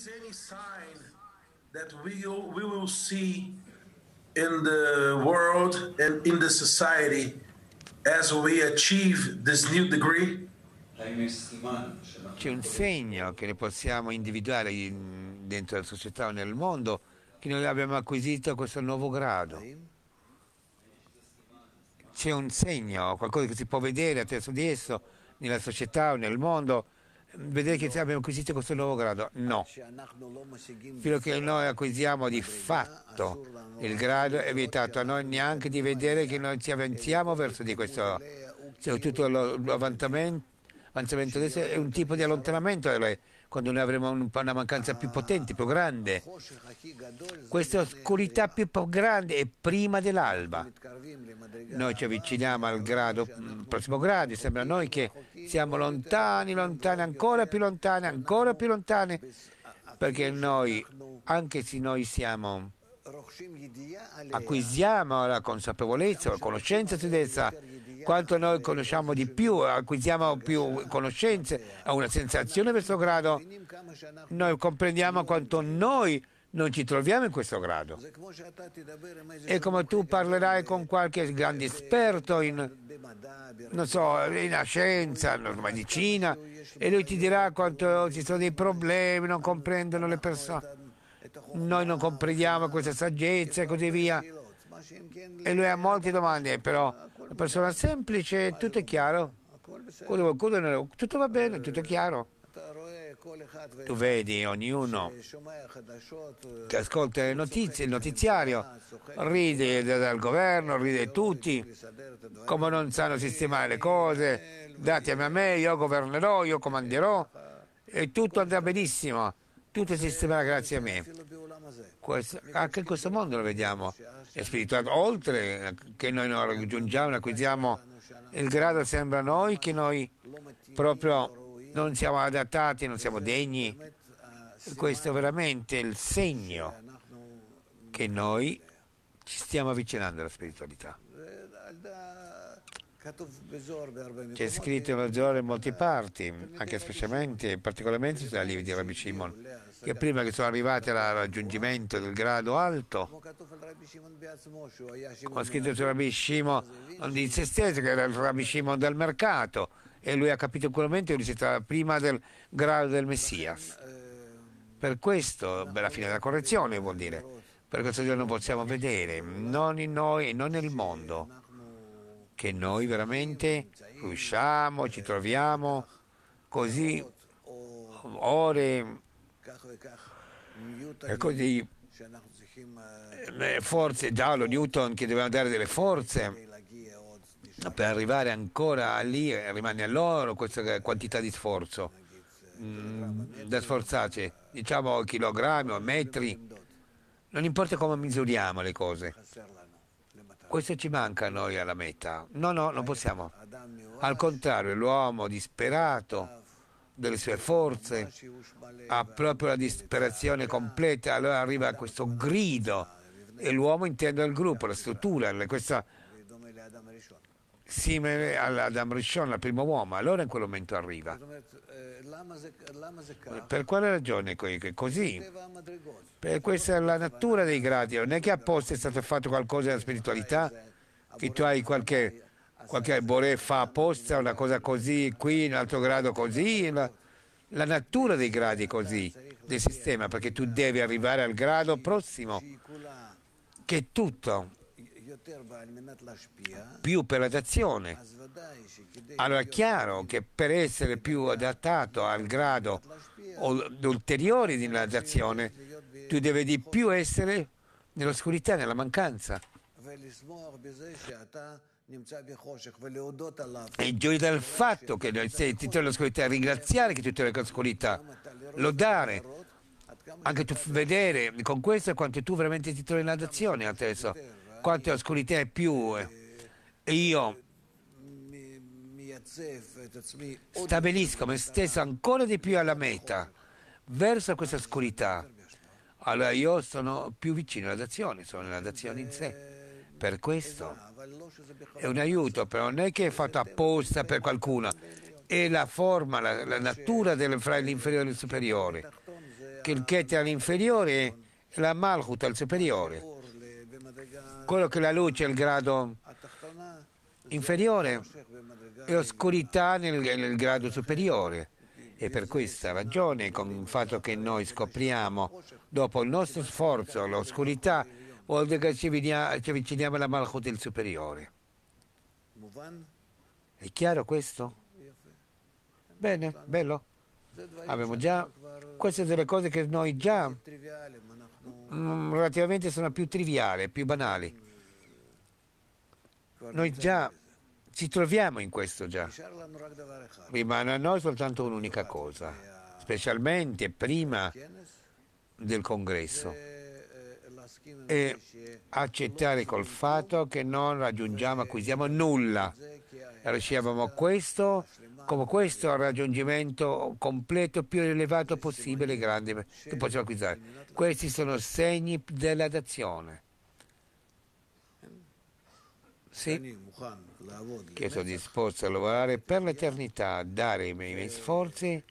is any sign that we, we will see in the world and in the society as we achieve this new degree? C'è un segno che ne possiamo individuare dentro la società o nel mondo che noi abbiamo acquisito questo nuovo grado. C'è un segno, qualcosa che si può vedere attraverso di esso nella società o nel mondo vedere che abbiamo acquisito questo nuovo grado? No. Fino a che noi acquisiamo di fatto il grado è vietato a noi neanche di vedere che noi ci avanziamo verso di questo. Cioè, tutto l'avanzamento adesso è un tipo di allontanamento eh, quando noi avremo una mancanza più potente, più grande. Questa oscurità più grande è prima dell'alba. Noi ci avviciniamo al grado, mm, prossimo grado, sembra a noi che siamo lontani, lontani, ancora più lontani, ancora più lontani, perché noi, anche se noi siamo, acquisiamo la consapevolezza, la conoscenza di essa, quanto noi conosciamo di più, acquisiamo più conoscenze, a una sensazione verso grado, noi comprendiamo quanto noi non ci troviamo in questo grado. E come tu parlerai con qualche grande esperto in, non so, in scienza, in medicina, e lui ti dirà quanto ci sono dei problemi, non comprendono le persone, noi non comprendiamo questa saggezza e così via. E lui ha molte domande, però la persona semplice, tutto è chiaro. Tutto va bene, tutto è chiaro. Tu vedi ognuno che ascolta le notizie, il notiziario, ride dal governo, ride tutti, come non sanno sistemare le cose, datemi a me, io governerò, io comanderò e tutto andrà benissimo, tutto sistemerà grazie a me. Questo, anche in questo mondo lo vediamo, è spirituale, oltre che noi non raggiungiamo, acquisiamo il grado sembra a noi che noi proprio non siamo adattati, non siamo degni. Questo è veramente il segno che noi ci stiamo avvicinando alla spiritualità. C'è scritto lo Zohar in molte parti, anche specialmente, particolarmente sui libri di Rabbi Shimon, che prima che sono arrivati al raggiungimento del grado alto, ho scritto su Rabbi Shimon di se stesso, che era il Rabbi Shimon del mercato, e lui ha capito sicuramente che lui si trova prima del grado del Messias. Per questo, per la fine della correzione vuol dire, per questo giorno possiamo vedere, non in noi e non nel mondo, che noi veramente usciamo, ci troviamo così ore e così eh, forze, Giallo, Newton che doveva dare delle forze per arrivare ancora lì eh, rimane a loro questa quantità di sforzo mm, da sforzarci, diciamo chilogrammi o metri, non importa come misuriamo le cose. Questo ci manca a noi alla meta. No, no, non possiamo. Al contrario, l'uomo disperato delle sue forze ha proprio la disperazione completa, allora arriva questo grido e l'uomo intende il gruppo, la struttura, questa Simile ad Amrishon, al primo uomo, allora in quel momento arriva. Per quale ragione è così? Per questa è la natura dei gradi, non è che apposta è stato fatto qualcosa nella spiritualità, che tu hai qualche, qualche Boré fa apposta una cosa così, qui un altro grado così, la, la natura dei gradi è così, del sistema, perché tu devi arrivare al grado prossimo, che è tutto più per l'adazione. Allora è chiaro che per essere più adattato al grado ulteriore di un'adazione, tu devi di più essere nell'oscurità, nella mancanza. E gioia dal fatto che sei, ti trovi l'oscurità, ringraziare che ti trovi l'oscurità, lodare, anche tu vedere con questo quanto tu veramente ti trovi in azione adesso quante oscurità è più. Eh. io stabilisco me stesso ancora di più alla meta, verso questa oscurità. Allora io sono più vicino all'azione, sono nell'azione in sé. Per questo è un aiuto, però non è che è fatto apposta per qualcuno, è la forma, la, la natura del, fra l'inferiore e il superiore. Che il Keter all'inferiore è la Malchut al superiore quello che la luce è il grado inferiore e oscurità nel, nel grado superiore. E per questa ragione, con il fatto che noi scopriamo dopo il nostro sforzo l'oscurità, vuol dire che ci avviciniamo alla Malchut il superiore. È chiaro questo? Bene, bello. Abbiamo già, queste sono le cose che noi già Mm, relativamente sono più triviali, più banali. Noi già ci troviamo in questo già. Rimane a noi soltanto un'unica cosa, eh, specialmente prima del congresso, eh, eh, e accettare col fatto che non raggiungiamo, acquisiamo nulla. Ricevamo questo come questo al raggiungimento completo più elevato possibile grande, che possiamo acquistare. Questi sono segni dell'adazione. Sì, che sono disposto a lavorare per l'eternità, a dare i miei sforzi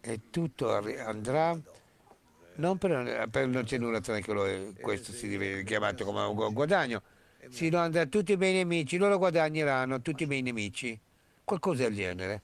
e tutto andrà non per, per non c'è nulla che questo si deve chiamato come un guadagno si domanda a tutti i miei nemici, loro guadagneranno tutti i miei nemici. Qualcosa del genere.